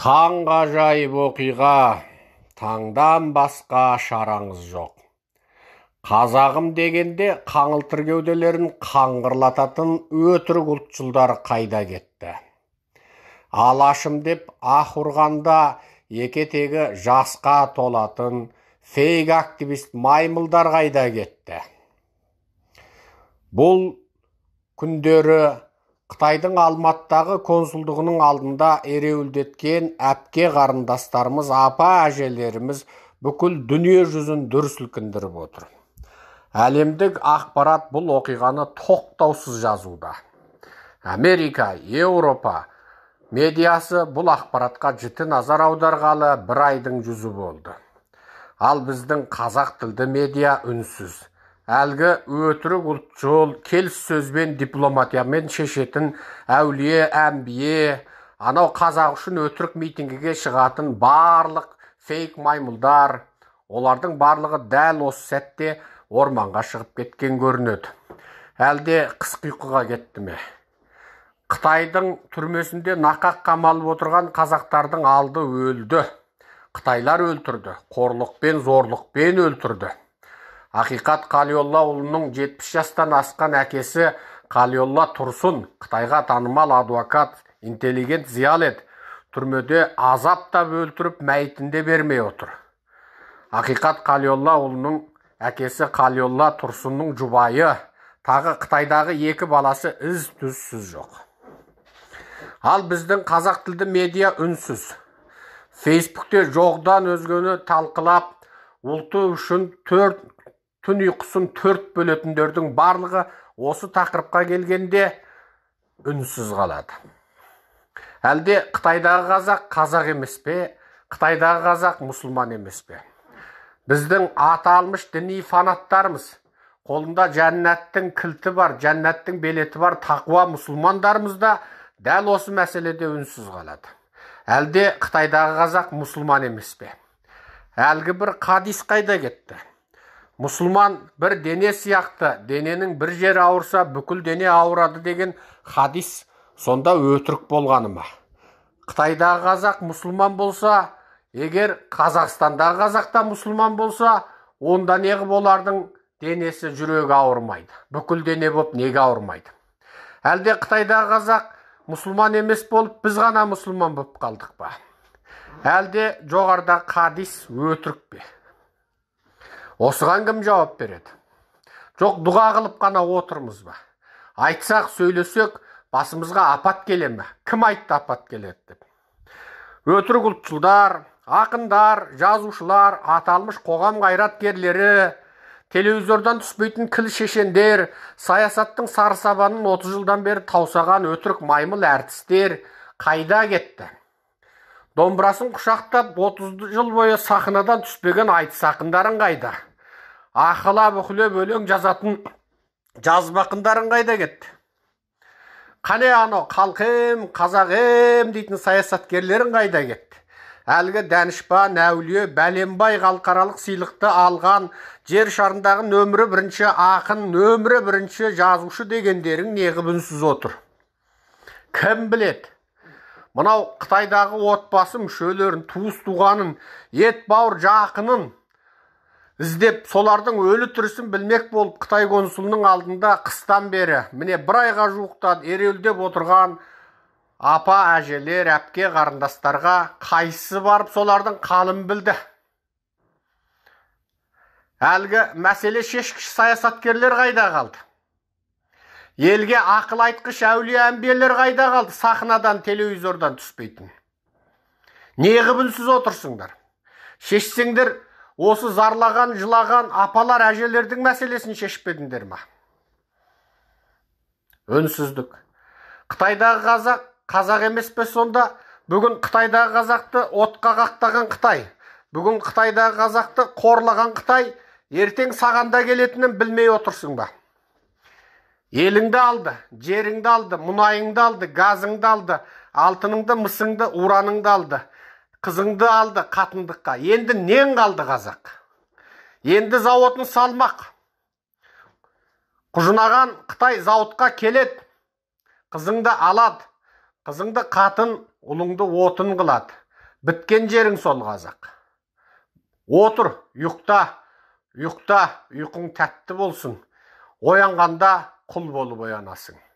жай оқиға таңдан басқа шараңыз жоқ қазағым дегенде қаңылтыр кеуделерін қаңғырлататын өтірік ұлтшылдар қайда кетті алашым деп ақырғанда ұрғанда екетегі жасқа толатын фейк активист маймылдар қайда кетті бұл күндері қытайдың алматыдағы консулдығының алдында ереуілдеткен әпке қарындастарымыз апа әжелеріміз бүкіл дүние жүзін дүр отыр әлемдік ақпарат бұл оқиғаны тоқтаусыз жазуда америка еуропа медиасы бұл ақпаратқа жіті назар аударғалы бір айдың жүзі болды ал біздің қазақ тілді медиа үнсіз әлгі өтірік ұлт жол келіс сөзбен дипломатиямен шешетін әулие әмбие анау қазақ үшін өтірік митингіге шығатын барлық фейк маймылдар олардың барлығы дәл осы сәтте орманға шығып кеткен көрінеді әлде қысқы ұйқыға кетті ме қытайдың түрмесінде нақақ қамалып отырған қазақтардың алды өлді қытайлар өлтірді қорлықпен зорлықпен өлтірді ақиқат қалиоллаұлының 70 жастан асқан әкесі қалиолла тұрсын қытайға танымал адвокат интеллигент зиялет түрмеде азаптап өлтіріп мәйітінде бермей отыр ақиқат қалиоллаұлының әкесі қалиолла тұрсынның жұбайы тағы қытайдағы екі баласы із түзсіз жоқ ал біздің қазақ тілді медиа үнсіз фейсбукте жоқдан өзгені талқылап ұлты үшін төрт түн ұйқысын төрт бөлетіндердің барлығы осы тақырыпқа келгенде үнсіз қалады әлде қытайдағы қазақ қазақ емес пе қытайдағы қазақ мұсылман емес пе біздің аталмыш діни фанаттарымыз қолында жәннаттың кілті бар жәннаттың белеті бар тақуа мұсылмандарымыз да дәл осы мәселеде үнсіз қалады әлде қытайдағы қазақ мұсылман емес пе әлгі бір қадис қайда кетті мұсылман бір дене сияқты дененің бір жері ауырса бүкіл дене ауырады деген хадис сонда өтірік болғаны ма қытайдағы қазақ мұсылман болса егер қазақстандағы қазақ та мұсылман болса онда неғып олардың денесі жүрегі ауырмайды бүкіл дене болып неге ауырмайды әлде қытайдағы қазақ мұсылман емес болып біз ғана мұсылман болып қалдық па әлде жоғарыдағы хадис өтірік пе осыған кім жауап береді жоқ дұға қылып қана отырмыз ба айтсақ сөйлесек басымызға апат келе ме кім айтты апат келеді деп өтірік ұлтшылдар ақындар жазушылар аталмыш қоғам қайраткерлері телевизордан түспейтін кіл шешендер саясаттың сабанын 30 жылдан бері таусаған өтірік маймыл әртістер қайда кетті домбырасын құшақтап 30 жыл бойы сахнадан түспеген айтыс ақындарың қайда ақылап үхілеп өлең жазатын жазып ақындарың қайда кетті қане анау қалқым, қазағым дейтін саясаткерлерің қайда кетті әлгі данышпан әулие бәленбай халықаралық сыйлықты алған жер шарындағы нөмірі бірінші ақын нөмірі бірінші жазушы дегендерің неғып үнсіз отыр кім білет? мынау қытайдағы отбасы мүшелерін туыс туғанын ет бауыр жақынын іздеп солардың өлі түрісін білмек болып қытай консулының алдында қыстан бері міне бір айға жуықтан ереуілдеп отырған апа әжелер әпке қарындастарға қайсы барып солардың қалын білді әлгі мәселе шешкіш саясаткерлер қайда қалды елге ақыл айтқыш әулие әмбиелер қайда қалды сахнадан телевизордан түспейтін неғып үнсіз отырсыңдар шешсеңдер осы зарлаған жылаған апалар әжелердің мәселесін шешпедіңдер ма үнсіздік қытайдағы қазақ қазақ емес пе сонда бүгін қытайдағы қазақты отқа қақтаған қытай бүгін қытайдағы қазақты қорлаған қытай ертең сағанда келетінін білмей отырсың ба еліңді алды жеріңді алды мұнайыңды алды газыңды алды алтыныңды мысыңды ураныңды алды қызыңды алды қатындыққа енді нең қалды қазақ енді зауытын салмақ құжынаған қытай зауытқа келеді қызыңды алады қызыңды қатын ұлыңды отын қылады біткен жерің сол қазақ отыр ұйықта ұйықта ұйқың тәтті болсын оянғанда құл болып оянасың